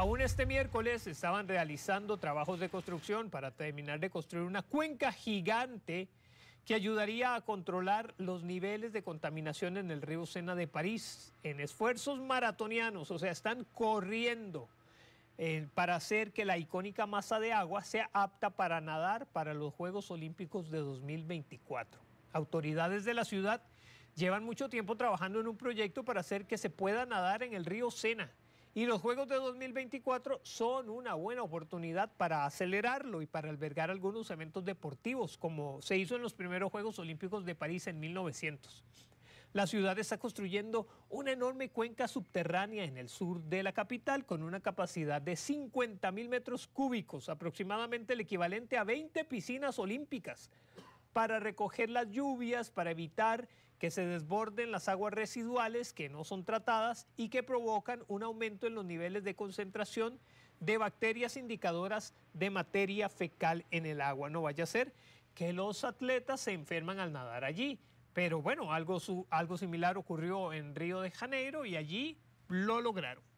Aún este miércoles estaban realizando trabajos de construcción para terminar de construir una cuenca gigante que ayudaría a controlar los niveles de contaminación en el río Sena de París, en esfuerzos maratonianos, o sea, están corriendo eh, para hacer que la icónica masa de agua sea apta para nadar para los Juegos Olímpicos de 2024. Autoridades de la ciudad llevan mucho tiempo trabajando en un proyecto para hacer que se pueda nadar en el río Sena. Y los Juegos de 2024 son una buena oportunidad para acelerarlo y para albergar algunos eventos deportivos, como se hizo en los primeros Juegos Olímpicos de París en 1900. La ciudad está construyendo una enorme cuenca subterránea en el sur de la capital con una capacidad de 50 mil metros cúbicos, aproximadamente el equivalente a 20 piscinas olímpicas para recoger las lluvias, para evitar que se desborden las aguas residuales que no son tratadas y que provocan un aumento en los niveles de concentración de bacterias indicadoras de materia fecal en el agua. No vaya a ser que los atletas se enferman al nadar allí. Pero bueno, algo, algo similar ocurrió en Río de Janeiro y allí lo lograron.